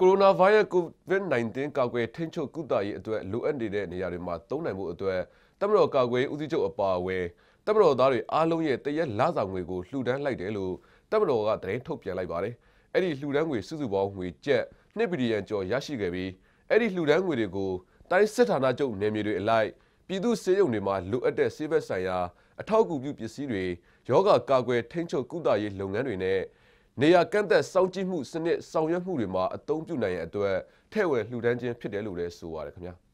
ကိုရိုနာဗိုင်းရပ်စ် COVID-19 ကာကွယ်ထိန်းချုပ်ကုသရေးအတွက်လိုအပ်နေတဲ့နေရာတွေမှာသုံးနိုင်မှုအတွက်တမတော်ကာကွယ်ဦးစီးချုပ်အပါအဝင်တမတော်သားတွေအားလုံးရဲ့တရက်လစာငွေကိုလှူဒန်းလိုက်တယ်လို့တမတော်ကသတင်းထုတ်ပြန်လိုက်ပါတယ်။အဲ့ဒီလှူဒန်းငွေစုစုပေါင်းငွေကျပ်2ဘီလီယံကျော်ရရှိခဲ့ပြီးအဲ့ဒီလှူဒန်းငွေတွေကိုတိုင်းစစ်ဌာနချုပ်နယ်မြေတွေအလိုက်ပြည်သူစေယုံတွေမှာလိုအပ်တဲ့ဆေးဘက်ဆိုင်ရာအထောက်အကူပြုပစ္စည်းတွေယောဂကာကွယ်ထိန်းချုပ်ကုသရေးလုပ်ငန်းတွေနဲ့နေရာကန့်သက်စောင့်ကြည့်မှုစနစ်ဆောင်ရွက်မှုတွေမှာအသုံးပြုနိုင်ရန်အတွက်ထဲ့ဝယ်လှူဒန်းခြင်းဖြစ်တယ်လို့လည်းဆိုပါတယ်ခင်ဗျာ။